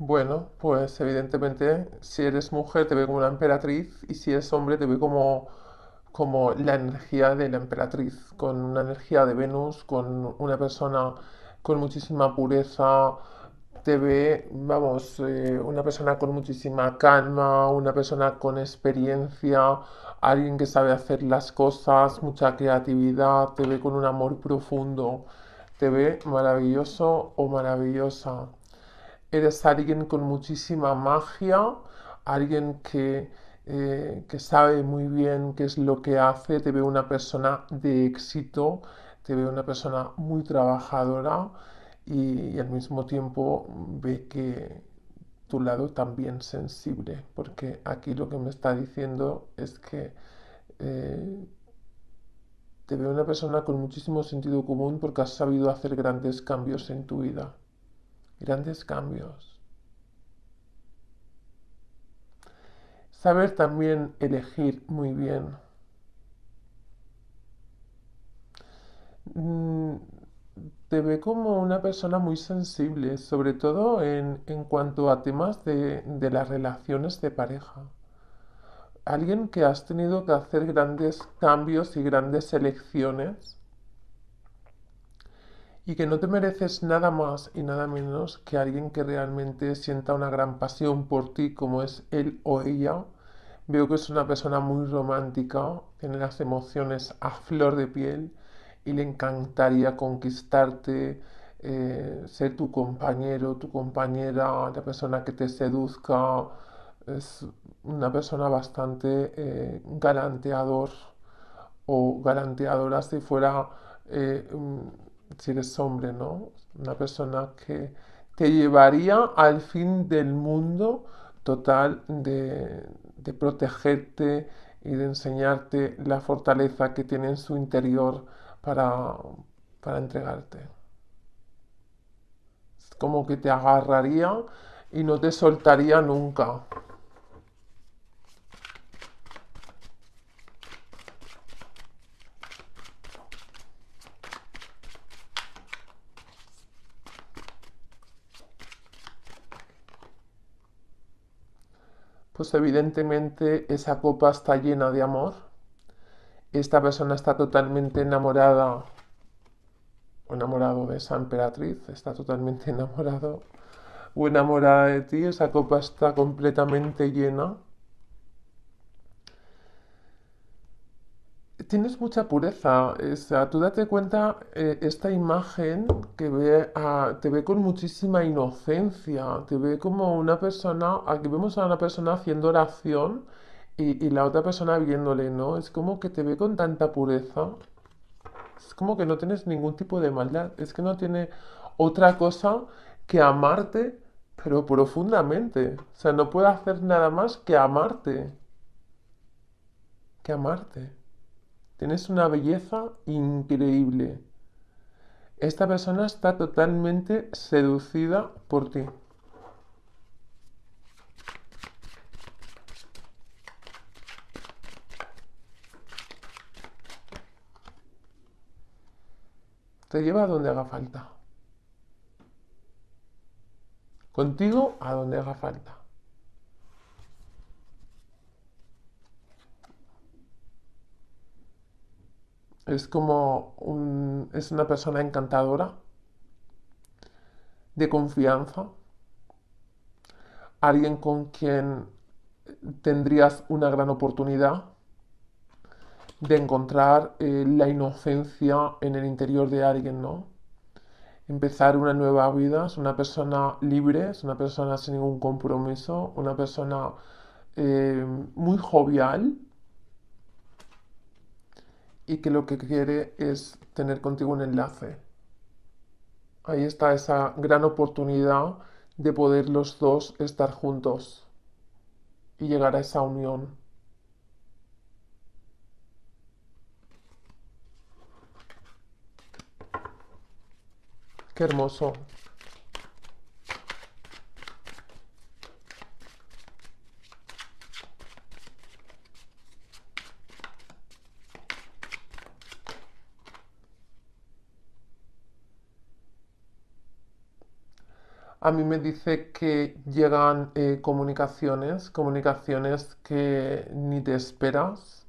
Bueno, pues evidentemente si eres mujer te ve como una emperatriz y si eres hombre te ve como, la energía de la emperatriz, con una energía de Venus, con una persona con muchísima pureza, te ve, vamos, eh, una persona con muchísima calma, una persona con experiencia, alguien que sabe hacer las cosas, mucha creatividad, te ve con un amor profundo, te ve maravilloso o maravillosa eres alguien con muchísima magia, alguien eh, que, sabe muy bien qué es lo que hace, te veo una persona de éxito, te veo una persona muy trabajadora y, al mismo tiempo ve que tu lado también sensible, porque aquí lo que me está diciendo es que eh, te veo una persona con muchísimo sentido común porque has sabido hacer grandes cambios en tu vida grandes cambios. Saber también elegir muy bien. Mm, te ve como una persona muy sensible, sobre todo en, cuanto a temas de las relaciones de pareja alguien que has tenido que hacer grandes cambios y grandes elecciones y que no te mereces nada más y nada menos que alguien que realmente sienta una gran pasión por ti como es él o ella. Veo que es una persona muy romántica, tiene las emociones a flor de piel y le encantaría conquistarte, eh, ser tu compañero, tu compañera, la persona que te seduzca. Es una persona bastante garanteador eh, galanteador o galanteadora si fuera... Eh, si eres hombre, ¿no? Una persona que te llevaría al fin del mundo total de, protegerte y de enseñarte la fortaleza que tiene en su interior para, para entregarte. Es como que te agarraría y no te soltaría nunca. pues evidentemente esa copa está llena de amor, esta persona está totalmente enamorada o enamorado de esa emperatriz, está totalmente enamorado o enamorada de ti, esa copa está completamente llena tienes mucha pureza. O sea, tú date cuenta eh, esta imagen que ve te ve con muchísima inocencia, te ve como una persona, aquí vemos a una persona haciendo oración y la otra persona viéndole, ¿no? Es como que te ve con tanta pureza. Es como que no tienes ningún tipo de maldad. Es que no tiene otra cosa que amarte, pero profundamente. O sea, no puede hacer nada más que amarte. Que amarte. Tienes una belleza increíble. Esta persona está totalmente seducida por ti. Te lleva a donde haga falta. Contigo a donde haga falta. Es como es una persona encantadora, de confianza, alguien con quien tendrías una gran oportunidad de encontrar eh, la inocencia en el interior de alguien, ¿no? Empezar una nueva vida, es una persona libre, es una persona sin ningún compromiso, una persona eh, muy jovial, y que lo que quiere es tener contigo un enlace. Ahí está esa gran oportunidad de poder los dos estar juntos y llegar a esa unión. Qué hermoso. a mí me dice que llegan eh, comunicaciones, comunicaciones que ni te esperas.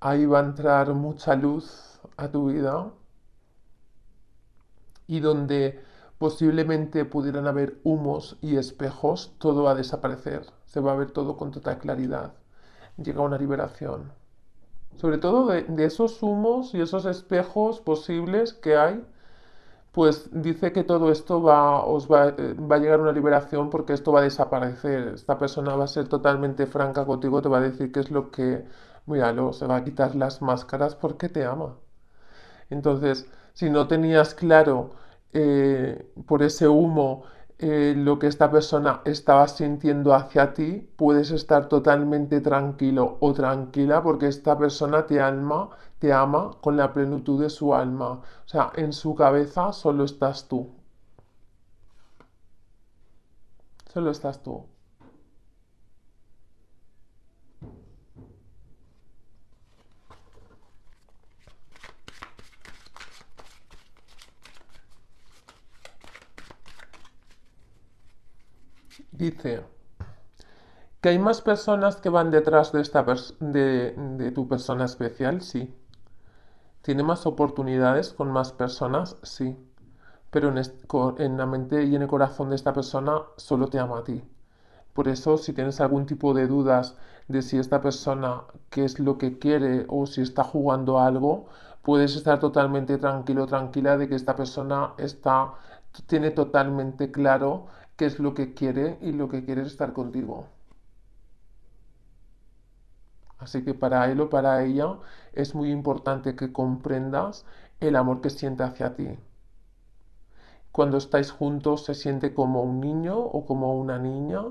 Ahí va a entrar mucha luz a tu vida y donde posiblemente pudieran haber humos y espejos, todo va a desaparecer, se va a ver todo con total claridad. Llega una liberación. Sobre todo de esos humos y esos espejos posibles que hay pues dice que todo esto va, os eh, va, a llegar una liberación porque esto va a desaparecer. Esta persona va a ser totalmente franca contigo, te va a decir qué es lo que, míralo, se va a quitar las máscaras porque te ama. Entonces, si no tenías claro eh, por ese humo eh, lo que esta persona estaba sintiendo hacia ti, puedes estar totalmente tranquilo o tranquila porque esta persona te ama te ama con la plenitud de su alma. O sea, en su cabeza solo estás tú. Solo estás tú. Dice que hay más personas que van detrás de, esta de, de tu persona especial, sí. Tiene más oportunidades con más personas, sí. Pero en, la mente y en el corazón de esta persona solo te ama a ti. Por eso, si tienes algún tipo de dudas de si esta persona qué es lo que quiere o si está jugando algo, puedes estar totalmente tranquilo, tranquila de que esta persona está, tiene totalmente claro qué es lo que quiere y lo que quiere es estar contigo. Así que para él o para ella es muy importante que comprendas el amor que siente hacia ti. Cuando estáis juntos se siente como un niño o como una niña,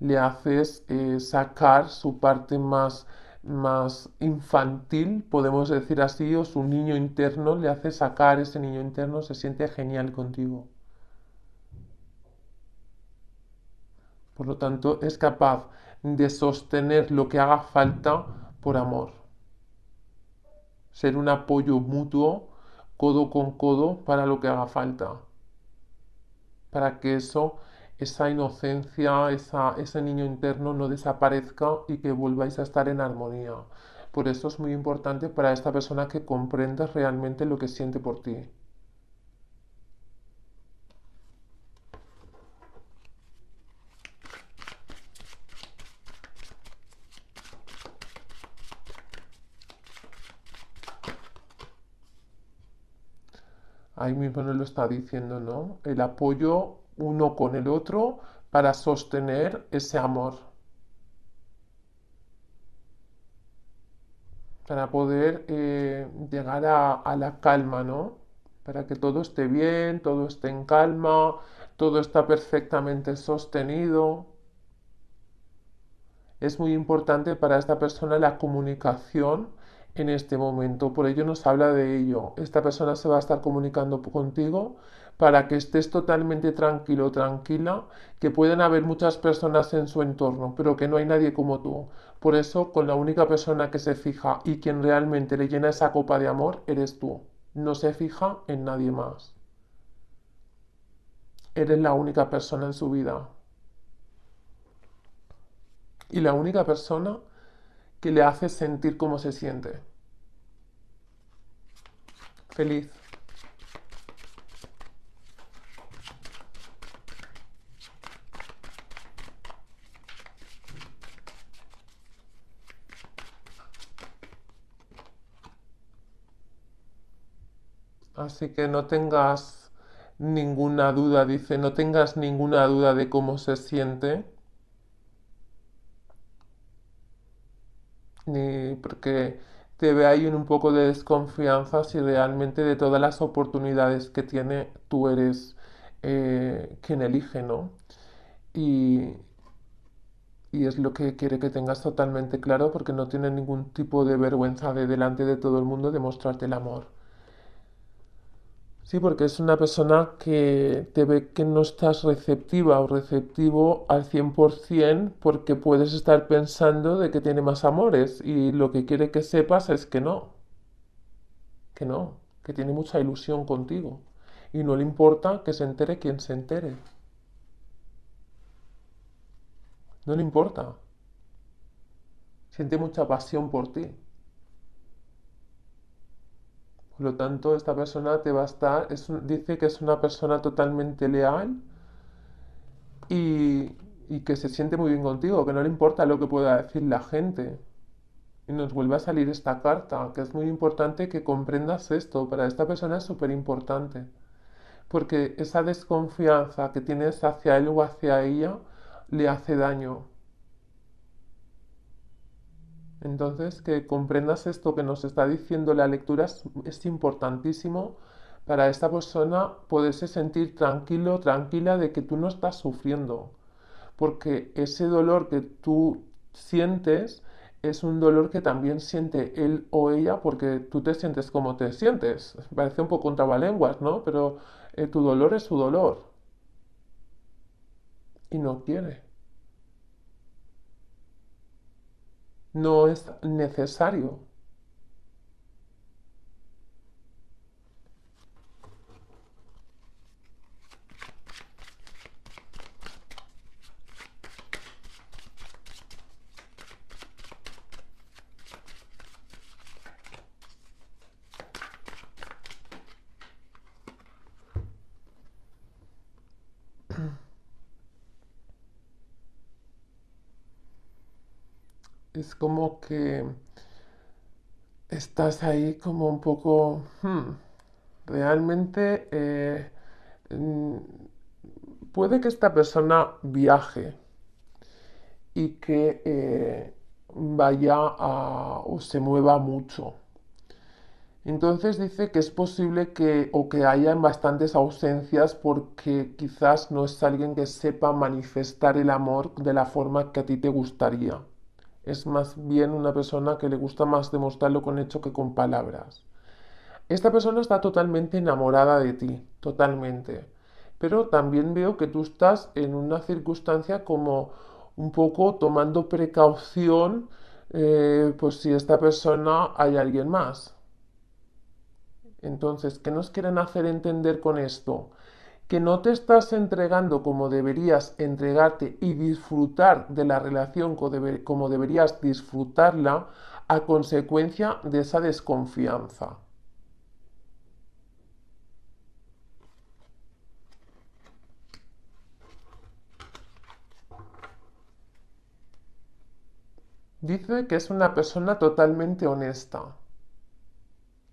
le haces eh, sacar su parte más, más infantil, podemos decir así, o su niño interno, le hace sacar ese niño interno, se siente genial contigo. Por lo tanto, es capaz de sostener lo que haga falta por amor. Ser un apoyo mutuo, codo con codo, para lo que haga falta. Para que eso, esa inocencia, ese niño interno no desaparezca y que volváis a estar en armonía. Por eso es muy importante para esta persona que comprendas realmente lo que siente por ti. ahí mismo nos lo está diciendo, ¿no? El apoyo uno con el otro para sostener ese amor. Para poder eh, llegar a, a la calma, ¿no? Para que todo esté bien, todo esté en calma, todo está perfectamente sostenido. Es muy importante para esta persona la comunicación en este momento. Por ello nos habla de ello. Esta persona se va a estar comunicando contigo para que estés totalmente tranquilo, tranquila, que pueden haber muchas personas en su entorno, pero que no hay nadie como tú. Por eso, con la única persona que se fija y quien realmente le llena esa copa de amor, eres tú. No se fija en nadie más. Eres la única persona en su vida. Y la única persona que le hace sentir cómo se siente. Feliz. Así que no tengas ninguna duda, dice, no tengas ninguna duda de cómo se siente. porque te ve ahí en un poco de desconfianza si realmente de todas las oportunidades que tiene tú eres eh, quien elige, ¿no? Y, y es lo que quiere que tengas totalmente claro porque no tiene ningún tipo de vergüenza de delante de todo el mundo demostrarte el amor. Sí, porque es una persona que te ve que no estás receptiva o receptivo al 100% porque puedes estar pensando de que tiene más amores y lo que quiere que sepas es que no, que no, que tiene mucha ilusión contigo y no le importa que se entere quien se entere. No le importa. Siente mucha pasión por ti. Por lo tanto, esta persona te va a estar, dice que es una persona totalmente leal y, y que se siente muy bien contigo, que no le importa lo que pueda decir la gente. Y nos vuelve a salir esta carta, que es muy importante que comprendas esto. Para esta persona es súper importante. Porque esa desconfianza que tienes hacia él o hacia ella le hace daño. Entonces, que comprendas esto que nos está diciendo la lectura es, importantísimo para esta persona poderse sentir tranquilo, tranquila de que tú no estás sufriendo. Porque ese dolor que tú sientes es un dolor que también siente él o ella porque tú te sientes como te sientes. Parece un poco un trabalenguas, ¿no? Pero eh, tu dolor es su dolor. Y no quiere. no es necesario estás ahí como un poco, hmm, realmente eh, mm, puede que esta persona viaje y que eh, vaya o se mueva mucho. Entonces dice que es posible que o que haya bastantes ausencias porque quizás no es alguien que sepa manifestar el amor de la forma que a ti te gustaría es más bien una persona que le gusta más demostrarlo con hecho que con palabras. Esta persona está totalmente enamorada de ti, totalmente. Pero también veo que tú estás en una circunstancia como un poco tomando precaución eh, pues si esta persona hay alguien más. Entonces, ¿qué nos quieren hacer entender con esto? que no te estás entregando como deberías entregarte y disfrutar de la relación como deberías disfrutarla a consecuencia de esa desconfianza. Dice que es una persona totalmente honesta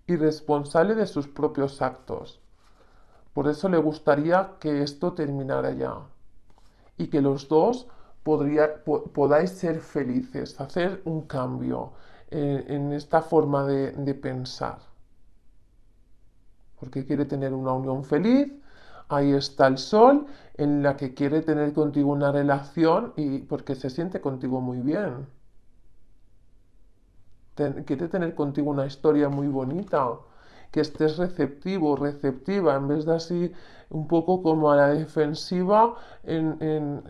y responsable de sus propios actos. Por eso le gustaría que esto terminara ya y que los dos podáis ser felices, hacer un cambio eh, en, esta forma de, pensar. Porque quiere tener una unión feliz, ahí está el sol en la que quiere tener contigo una relación y porque se siente contigo muy bien. quiere tener contigo una historia muy bonita que estés receptivo, receptiva, en vez de así un poco como a la defensiva, en,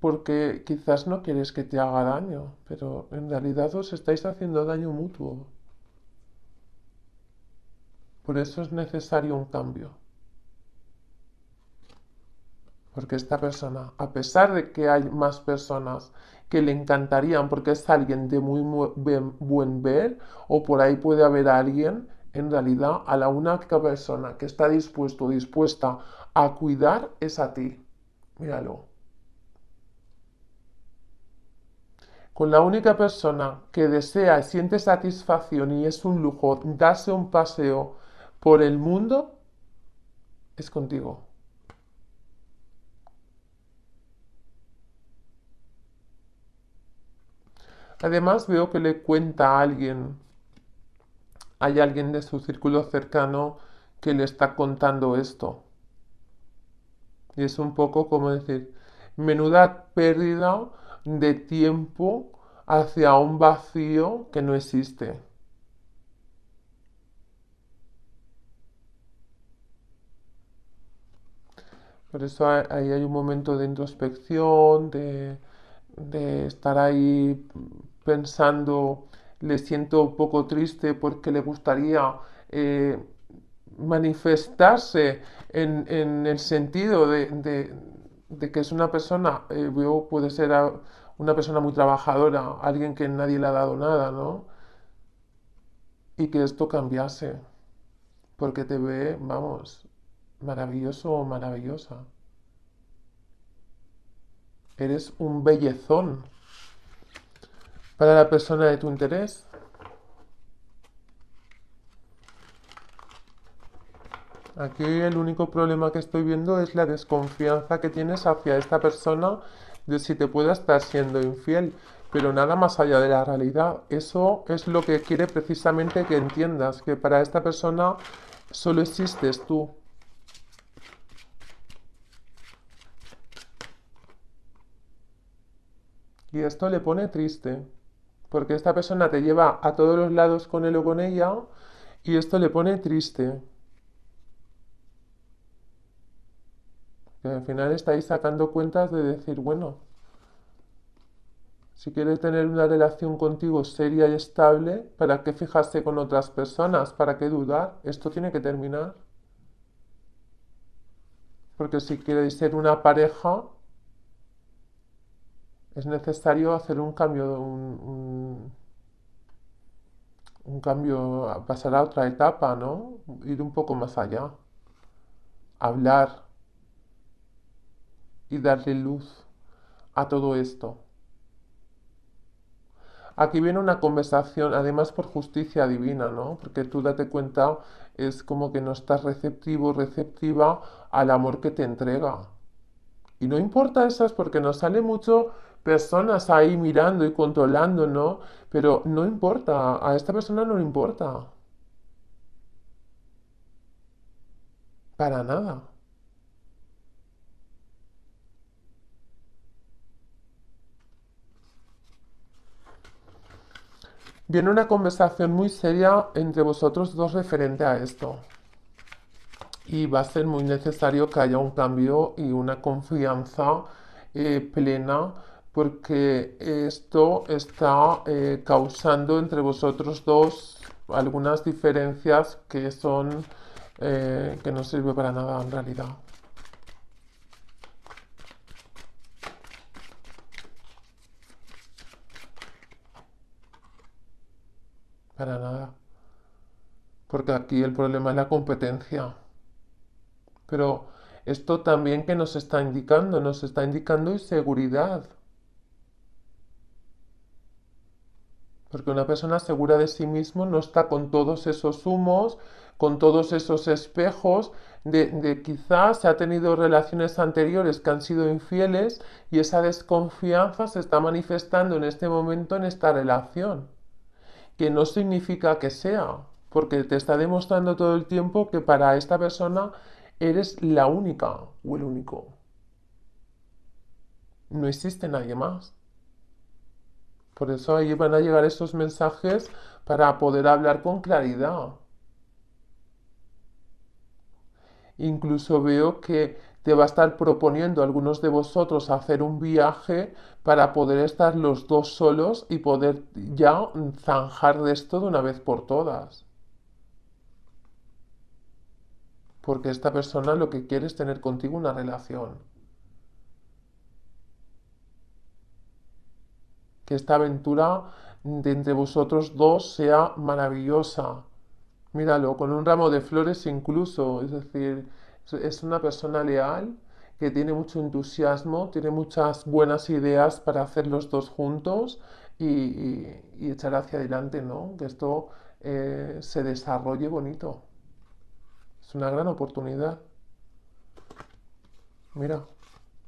porque quizás no quieres que te haga daño, pero en realidad os estáis haciendo daño mutuo. Por eso es necesario un cambio. Porque esta persona, a pesar de que hay más personas que le encantarían porque es alguien de muy buen ver o por ahí puede haber alguien en realidad a la única persona que está dispuesto o dispuesta a cuidar es a ti. Míralo. Con la única persona que desea y siente satisfacción y es un lujo darse un paseo por el mundo es contigo. Además veo que le cuenta a alguien hay alguien de su círculo cercano que le está contando esto. Y es un poco como decir, menuda pérdida de tiempo hacia un vacío que no existe. Por eso ahí hay un momento de introspección, de, estar ahí pensando le siento poco triste porque le gustaría eh, manifestarse en, el sentido de, que es una persona, eh, puede ser una persona muy trabajadora, alguien que nadie le ha dado nada, ¿no? Y que esto cambiase, porque te ve, vamos, maravilloso o maravillosa. Eres un bellezón para la persona de tu interés. Aquí el único problema que estoy viendo es la desconfianza que tienes hacia esta persona de si te pueda estar siendo infiel, pero nada más allá de la realidad. Eso es lo que quiere precisamente que entiendas, que para esta persona solo existes tú. Y esto le pone triste porque esta persona te lleva a todos los lados con él o con ella y esto le pone triste. al final estáis sacando cuentas de decir, bueno, si quieres tener una relación contigo seria y estable, ¿para qué fijarse con otras personas? ¿Para qué dudar? Esto tiene que terminar. Porque si queréis ser una pareja, es necesario hacer un cambio, un, un, cambio, pasar a otra etapa, ¿no? Ir un poco más allá, hablar y darle luz a todo esto. Aquí viene una conversación, además por justicia divina, ¿no? Porque tú date cuenta, es como que no estás receptivo, receptiva al amor que te entrega. Y no importa eso, es porque nos sale mucho personas ahí mirando y controlando, ¿no? Pero no importa, a esta persona no le importa. Para nada. Viene una conversación muy seria entre vosotros dos referente a esto. Y va a ser muy necesario que haya un cambio y una confianza eh, plena porque esto está eh, causando entre vosotros dos algunas diferencias que son eh, que no sirve para nada en realidad. Para nada. Porque aquí el problema es la competencia. Pero esto también que nos está indicando, nos está indicando inseguridad. Porque una persona segura de sí mismo no está con todos esos humos, con todos esos espejos de, de, quizás se ha tenido relaciones anteriores que han sido infieles y esa desconfianza se está manifestando en este momento en esta relación, que no significa que sea, porque te está demostrando todo el tiempo que para esta persona eres la única o el único. No existe nadie más. Por eso ahí van a llegar esos mensajes para poder hablar con claridad. Incluso veo que te va a estar proponiendo algunos de vosotros hacer un viaje para poder estar los dos solos y poder ya zanjar de esto de una vez por todas. Porque esta persona lo que quiere es tener contigo una relación. que esta aventura de entre vosotros dos sea maravillosa. Míralo, con un ramo de flores incluso, es decir, es una persona leal que tiene mucho entusiasmo, tiene muchas buenas ideas para hacer los dos juntos y, echar hacia adelante, ¿no? Que esto eh, se desarrolle bonito. Es una gran oportunidad. Mira,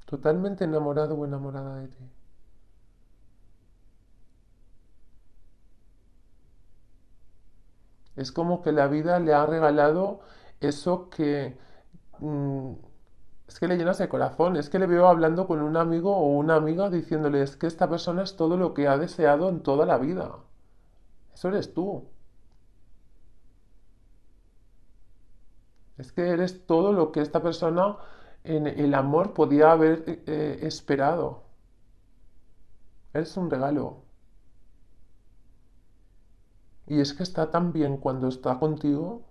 totalmente enamorado o enamorada de ti. Es como que la vida le ha regalado eso que... Mm, es que le llenas el corazón, es que le veo hablando con un amigo o una amiga diciéndole, es que esta persona es todo lo que ha deseado en toda la vida. Eso eres tú. Es que eres todo lo que esta persona en el amor podía haber eh, eh, esperado. Eres un regalo. Y es que está tan bien cuando está contigo.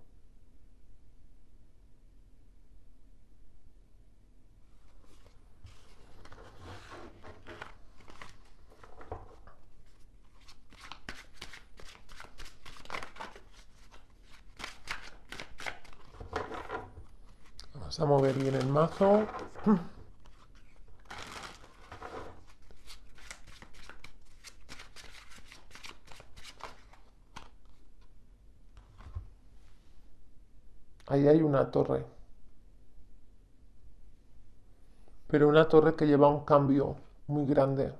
Vamos a mover bien el mazo. torre. Pero una torre que lleva un cambio muy grande.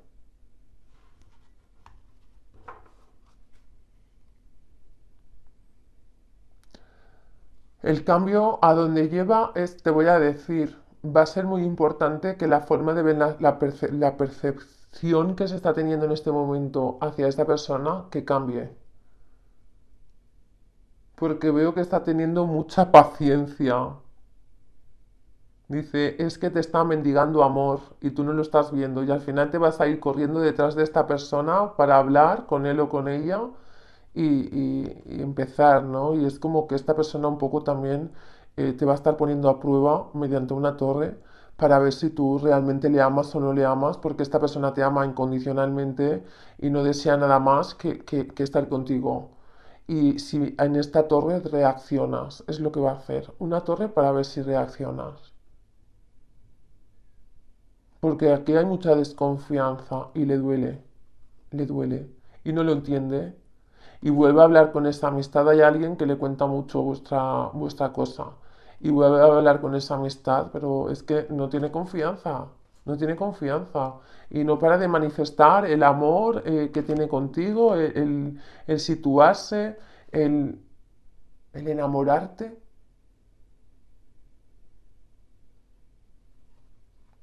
El cambio a donde lleva es, te voy a decir, va a ser muy importante que la forma de ver la, la percepción que se está teniendo en este momento hacia esta persona, que cambie porque veo que está teniendo mucha paciencia. Dice, es que te está mendigando amor y tú no lo estás viendo y al final te vas a ir corriendo detrás de esta persona para hablar con él o con ella y, empezar, ¿no? Y es como que esta persona un poco también eh, te va a estar poniendo a prueba mediante una torre para ver si tú realmente le amas o no le amas, porque esta persona te ama incondicionalmente y no desea nada más que estar contigo y si en esta torre reaccionas, es lo que va a hacer. Una torre para ver si reaccionas. Porque aquí hay mucha desconfianza y le duele, le duele. Y no lo entiende. Y vuelve a hablar con esa amistad. Hay alguien que le cuenta mucho vuestra, vuestra cosa. Y vuelve a hablar con esa amistad, pero es que no tiene confianza no tiene confianza y no para de manifestar el amor eh, que tiene contigo, el, situarse, el, enamorarte,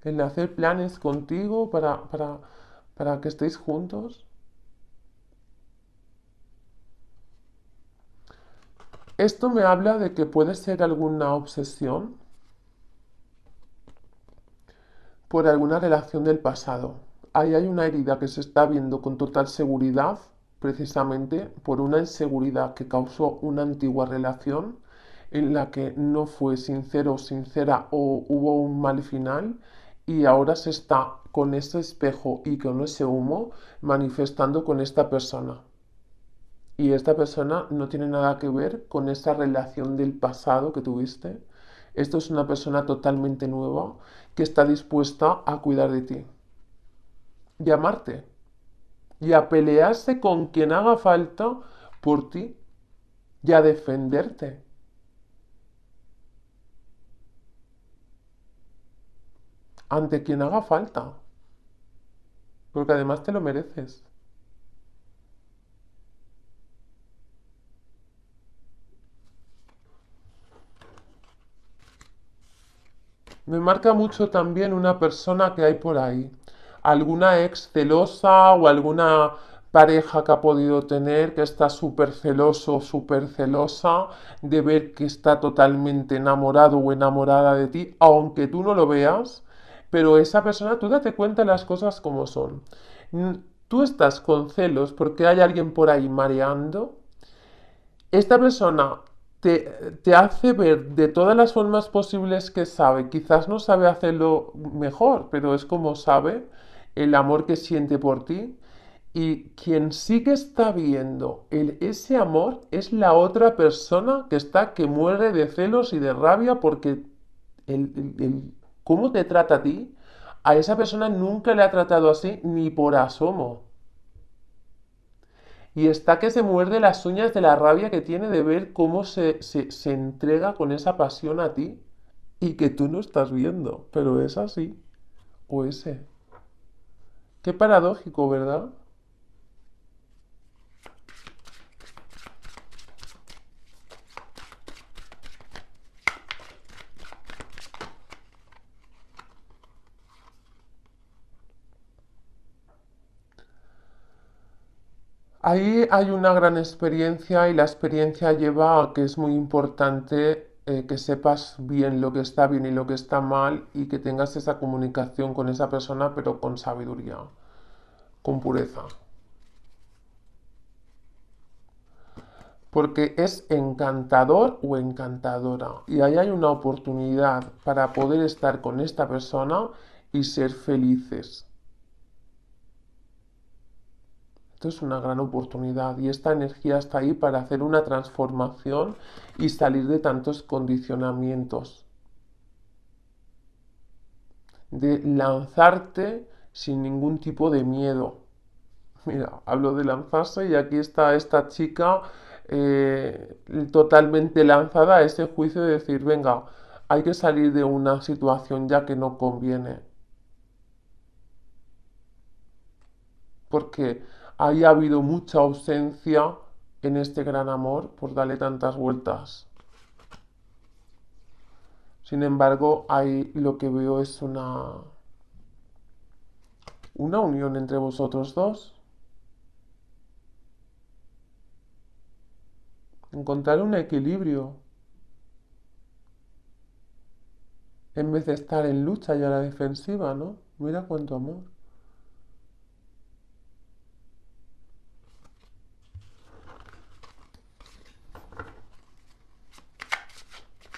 el hacer planes contigo para, para que estéis juntos. Esto me habla de que puede ser alguna obsesión por alguna relación del pasado. Ahí hay una herida que se está viendo con total seguridad, precisamente por una inseguridad que causó una antigua relación en la que no fue sincero o sincera o hubo un mal final y ahora se está con ese espejo y con ese humo manifestando con esta persona. Y esta persona no tiene nada que ver con esa relación del pasado que tuviste, esto es una persona totalmente nueva que está dispuesta a cuidar de ti y amarte y a pelearse con quien haga falta por ti y a defenderte. Ante quien haga falta. Porque además te lo mereces. Me marca mucho también una persona que hay por ahí, alguna ex celosa o alguna pareja que ha podido tener, que está súper celoso súper celosa de ver que está totalmente enamorado o enamorada de ti, aunque tú no lo veas, pero esa persona, tú date cuenta las cosas como son. Tú estás con celos porque hay alguien por ahí mareando. Esta persona te, hace ver de todas las formas posibles que sabe. Quizás no sabe hacerlo mejor, pero es como sabe el amor que siente por ti. Y quien sí que está viendo el, ese amor es la otra persona que está que muere de celos y de rabia porque cómo te trata a ti, a esa persona nunca le ha tratado así ni por asomo y está que se muerde las uñas de la rabia que tiene de ver cómo se, se, se entrega con esa pasión a ti y que tú no estás viendo, pero es así. O ese. Qué paradójico, ¿verdad? Ahí hay una gran experiencia y la experiencia lleva a que es muy importante eh, que sepas bien lo que está bien y lo que está mal y que tengas esa comunicación con esa persona pero con sabiduría, con pureza. Porque es encantador o encantadora. Y ahí hay una oportunidad para poder estar con esta persona y ser felices. es una gran oportunidad y esta energía está ahí para hacer una transformación y salir de tantos condicionamientos. De lanzarte sin ningún tipo de miedo. Mira, hablo de lanzarse y aquí está esta chica eh, totalmente lanzada a ese juicio de decir, venga, hay que salir de una situación ya que no conviene. Porque haya habido mucha ausencia en este gran amor por pues darle tantas vueltas. Sin embargo, ahí lo que veo es una, una unión entre vosotros dos. Encontrar un equilibrio. En vez de estar en lucha y a la defensiva, ¿no? Mira cuánto amor.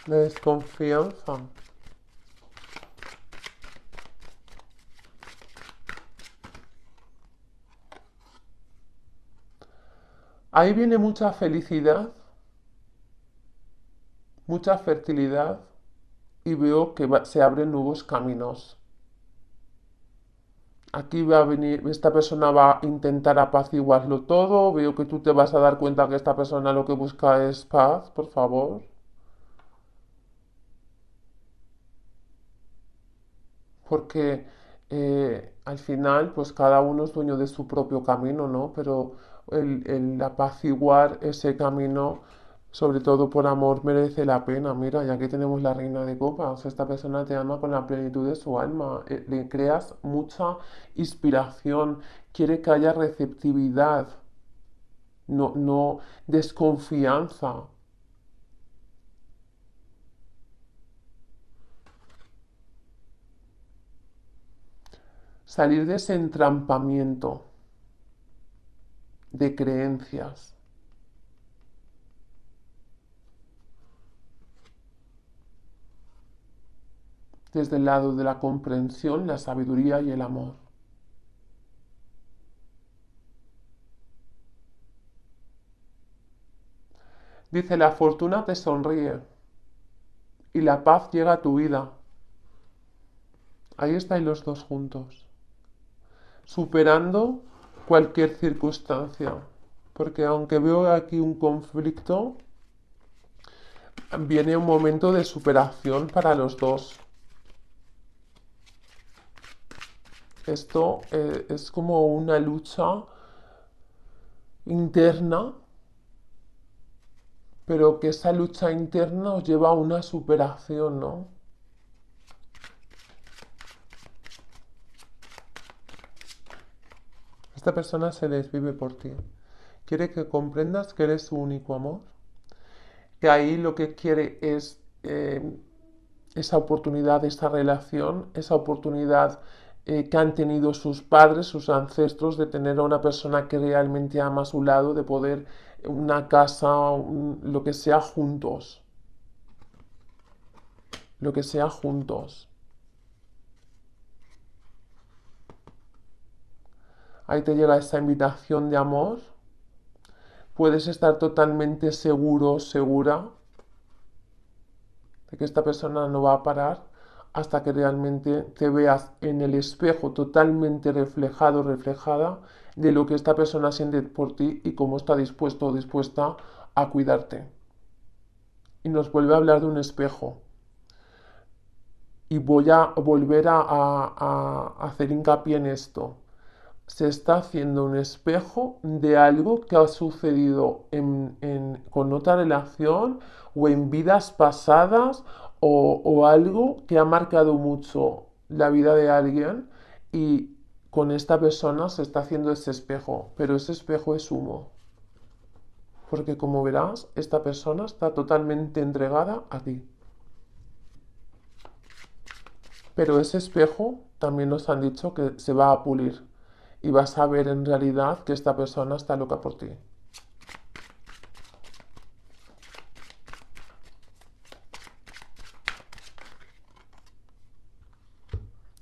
La desconfianza. Ahí viene mucha felicidad, mucha fertilidad y veo que se abren nuevos caminos. Aquí va a venir, esta persona va a intentar apaciguarlo todo, veo que tú te vas a dar cuenta que esta persona lo que busca es paz, por favor. porque eh, al final pues cada uno es dueño de su propio camino, ¿no? Pero el, apaciguar ese camino, sobre todo por amor, merece la pena. Mira, y aquí tenemos la reina de copas, esta persona te ama con la plenitud de su alma, eh, le creas mucha inspiración, quiere que haya receptividad, no desconfianza, salir de ese entrampamiento de creencias. desde el lado de la comprensión, la sabiduría y el amor. Dice, la fortuna te sonríe y la paz llega a tu vida. Ahí están los dos juntos superando cualquier circunstancia. Porque aunque veo aquí un conflicto, viene un momento de superación para los dos. Esto eh, es como una lucha interna, pero que esa lucha interna os lleva a una superación, ¿no? Esta persona se desvive por ti. Quiere que comprendas que eres su único amor. Que ahí lo que quiere es eh, esa oportunidad, esa relación, esa oportunidad eh, que han tenido sus padres, sus ancestros, de tener a una persona que realmente ama a su lado, de poder una casa, lo que sea juntos. Lo que sea juntos. ahí te llega esa invitación de amor, puedes estar totalmente seguro, segura de que esta persona no va a parar hasta que realmente te veas en el espejo totalmente reflejado, reflejada de lo que esta persona siente por ti y cómo está dispuesto o dispuesta a cuidarte. Y nos vuelve a hablar de un espejo. Y voy a volver a, a hacer hincapié en esto se está haciendo un espejo de algo que ha sucedido con otra relación o en vidas pasadas o, algo que ha marcado mucho la vida de alguien y con esta persona se está haciendo ese espejo, pero ese espejo es humo. Porque como verás, esta persona está totalmente entregada a ti. Pero ese espejo también nos han dicho que se va a pulir y vas a ver en realidad que esta persona está loca por ti.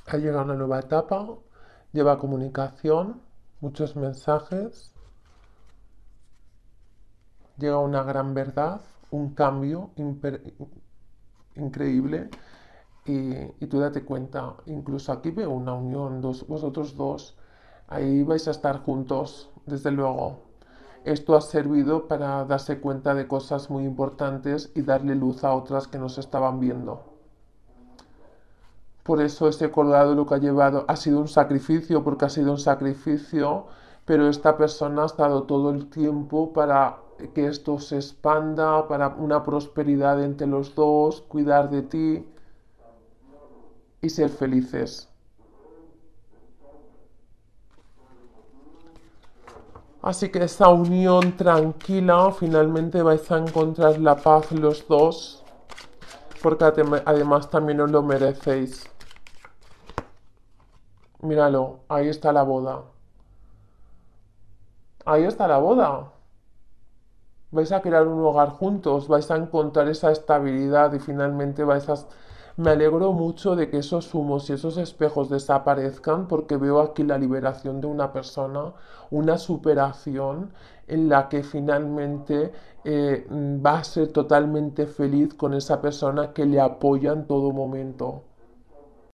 Ha llegado una nueva etapa, lleva comunicación, muchos mensajes, llega una gran verdad, un cambio increíble y, tú date cuenta, incluso aquí veo una unión, dos, vosotros dos Ahí vais a estar juntos, desde luego. Esto ha servido para darse cuenta de cosas muy importantes y darle luz a otras que no se estaban viendo. Por eso este colgado lo que ha llevado ha sido un sacrificio, porque ha sido un sacrificio, pero esta persona ha estado todo el tiempo para que esto se expanda, para una prosperidad entre los dos, cuidar de ti y ser felices. Así que esa unión tranquila finalmente vais a encontrar la paz los dos, porque además también os lo merecéis. Míralo, ahí está la boda. Ahí está la boda. Vais a crear un hogar juntos, vais a encontrar esa estabilidad y finalmente vais a me alegro mucho de que esos humos y esos espejos desaparezcan porque veo aquí la liberación de una persona, una superación en la que finalmente eh, va a ser totalmente feliz con esa persona que le apoya en todo momento.